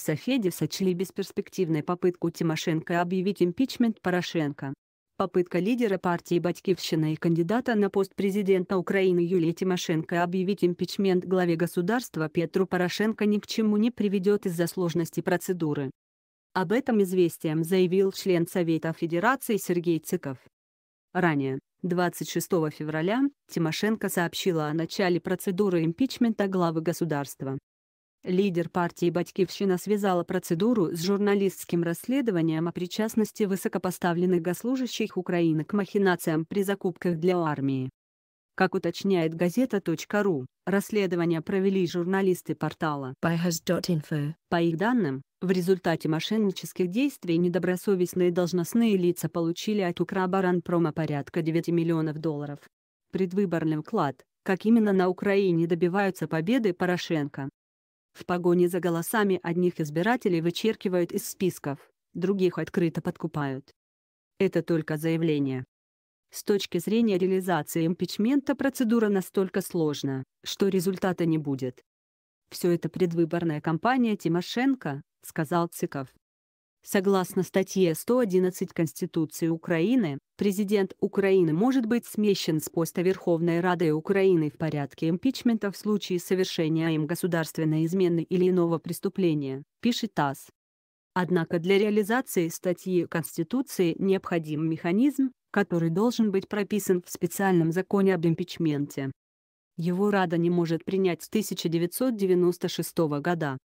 Софеди сочли бесперспективной попытку Тимошенко объявить импичмент Порошенко. Попытка лидера партии «Батькивщина» и кандидата на пост президента Украины Юлии Тимошенко объявить импичмент главе государства Петру Порошенко ни к чему не приведет из-за сложности процедуры. Об этом известием заявил член Совета Федерации Сергей Цыков. Ранее, 26 февраля, Тимошенко сообщила о начале процедуры импичмента главы государства. Лидер партии «Батькивщина» связала процедуру с журналистским расследованием о причастности высокопоставленных госслужащих Украины к махинациям при закупках для армии. Как уточняет газета.ру, расследование провели журналисты портала byhas.info. По их данным, в результате мошеннических действий недобросовестные должностные лица получили от Украборонпрома порядка 9 миллионов долларов. Предвыборный вклад, как именно на Украине добиваются победы Порошенко, в погоне за голосами одних избирателей вычеркивают из списков, других открыто подкупают. Это только заявление. С точки зрения реализации импичмента процедура настолько сложна, что результата не будет. «Все это предвыборная кампания Тимошенко», — сказал Циков. Согласно статье 111 Конституции Украины, президент Украины может быть смещен с поста Верховной Рады Украины в порядке импичмента в случае совершения им государственной измены или иного преступления, пишет ТАСС. Однако для реализации статьи Конституции необходим механизм, который должен быть прописан в специальном законе об импичменте. Его Рада не может принять с 1996 года.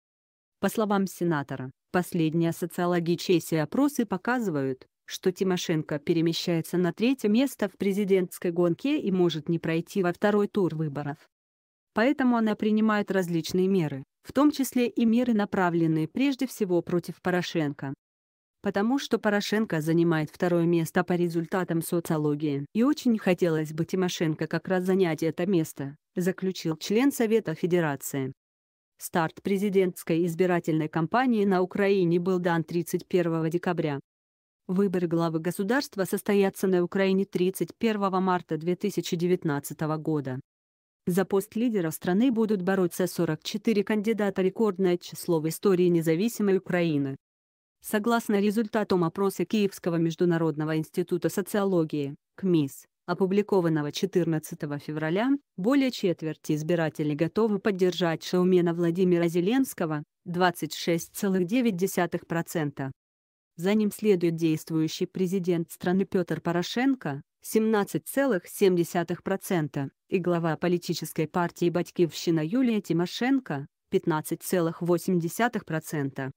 По словам сенатора, Последние социологические опросы показывают, что Тимошенко перемещается на третье место в президентской гонке и может не пройти во второй тур выборов. Поэтому она принимает различные меры, в том числе и меры, направленные прежде всего против Порошенко. Потому что Порошенко занимает второе место по результатам социологии, и очень хотелось бы Тимошенко как раз занять это место, заключил член Совета Федерации. Старт президентской избирательной кампании на Украине был дан 31 декабря. Выборы главы государства состоятся на Украине 31 марта 2019 года. За пост лидера страны будут бороться 44 кандидата, рекордное число в истории независимой Украины. Согласно результатам опроса Киевского международного института социологии, КМИС, опубликованного 14 февраля, более четверти избирателей готовы поддержать шоумена Владимира Зеленского, 26,9%. За ним следует действующий президент страны Петр Порошенко, 17,7%, и глава политической партии «Батькивщина» Юлия Тимошенко, 15,8%.